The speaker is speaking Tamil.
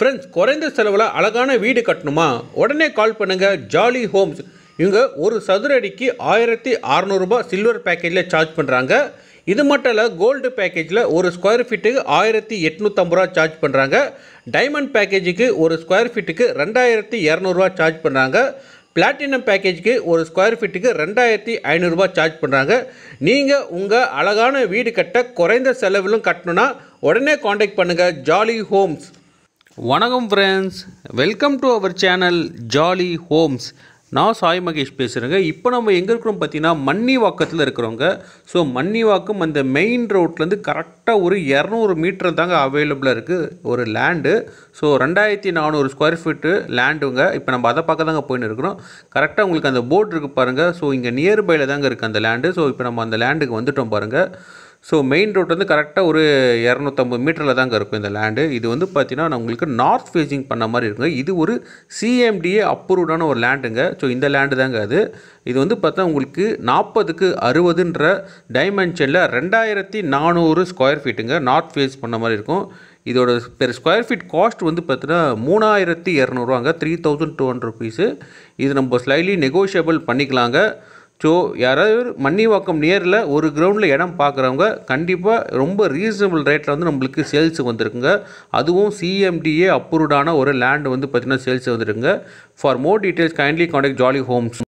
ஃப்ரெண்ட்ஸ் குறைந்த செலவில் அழகான வீடு கட்டணுமா உடனே கால் பண்ணுங்கள் ஜாலி ஹோம்ஸ் இவங்க ஒரு சதுர அடிக்கு ஆயிரத்தி அறநூறுபா சில்வர் பேக்கேஜில் சார்ஜ் பண்ணுறாங்க இது மட்டும் இல்லை கோல்டு பேக்கேஜில் ஒரு ஸ்கொயர் ஃபீட்டுக்கு ஆயிரத்தி எட்நூற்றம்பது ரூபா சார்ஜ் பண்ணுறாங்க டைமண்ட் பேக்கேஜுக்கு ஒரு ஸ்கொயர் ஃபீட்டுக்கு ரெண்டாயிரத்தி இரநூறுவா சார்ஜ் பண்ணுறாங்க பிளாட்டினம் பேக்கேஜுக்கு ஒரு ஸ்கொயர் ஃபீட்டுக்கு ரெண்டாயிரத்தி ஐநூறுரூபா சார்ஜ் பண்ணுறாங்க நீங்கள் உங்கள் அழகான வீடு கட்ட குறைந்த செலவிலும் கட்டணுன்னா உடனே காண்டாக்ட் பண்ணுங்கள் ஜாலி ஹோம்ஸ் வணக்கம் friends welcome to our channel Jolly Homes நான் சாய் மகேஷ் பேசுகிறேங்க இப்போ நம்ம எங்கே இருக்கிறோம் பார்த்தீங்கன்னா மண்ணி வாக்கத்தில் இருக்கிறவங்க ஸோ மண்ணி வாக்கம் அந்த மெயின் ரோட்லேருந்து கரெக்டாக ஒரு இரநூறு மீட்டர் தாங்க அவைலபிளாக இருக்குது ஒரு லேண்டு ஸோ ரெண்டாயிரத்தி நானூறு ஸ்கொயர் ஃபீட்டு லேண்டுங்க இப்போ நம்ம அதை பார்க்க தாங்க போயின்னு இருக்கிறோம் கரெக்டாக உங்களுக்கு அந்த போர்ட் இருக்குது பாருங்கள் ஸோ இங்கே நியர்பையில் தாங்க இருக்குது அந்த லேண்டு ஸோ இப்போ நம்ம அந்த லேண்டுக்கு வந்துட்டோம் பாருங்கள் ஸோ மெயின் ரோட் வந்து கரெக்டாக ஒரு இரநூத்தம்பது மீட்டரில் தாங்க இருக்கும் இந்த லேண்டு இது வந்து பார்த்திங்கன்னா உங்களுக்கு நார்த் ஃபேஸிங் பண்ண மாதிரி இருக்குங்க இது ஒரு சிஎம்டிஏ அப்ரூவ்டான ஒரு லேண்டுங்க ஸோ இந்த லேண்டு தாங்க அது இது வந்து பார்த்தா உங்களுக்கு நாற்பதுக்கு அறுபதுன்ற டைமென்ஷனில் ரெண்டாயிரத்தி நானூறு ஸ்கொயர் ஃபீட்டுங்க நார்த் ஃபேஸ் பண்ண மாதிரி இருக்கும் இதோட பெர் ஸ்கொயர் ஃபீட் காஸ்ட் வந்து பார்த்தீங்கன்னா மூணாயிரத்தி இரநூறுவாங்க three thousand two hundred rupees இது நம்ம ஸ்லைட்லி நெகோஷியபிள் பண்ணிக்கலாங்க ஸோ யாராவது வாக்கம் நேரில் ஒரு கிரவுண்டில் இடம் பார்க்குறவங்க கண்டிப்பாக ரொம்ப ரீசனபிள் ரேட்டில் வந்து நம்மளுக்கு சேல்ஸ் வந்திருக்குங்க அதுவும் சிஎம்டிஏ அப்ரூவ்டான ஒரு லேண்டு வந்து பார்த்திங்கன்னா சேல்ஸ் வந்துருக்குங்க for more details kindly contact Jolly Holmes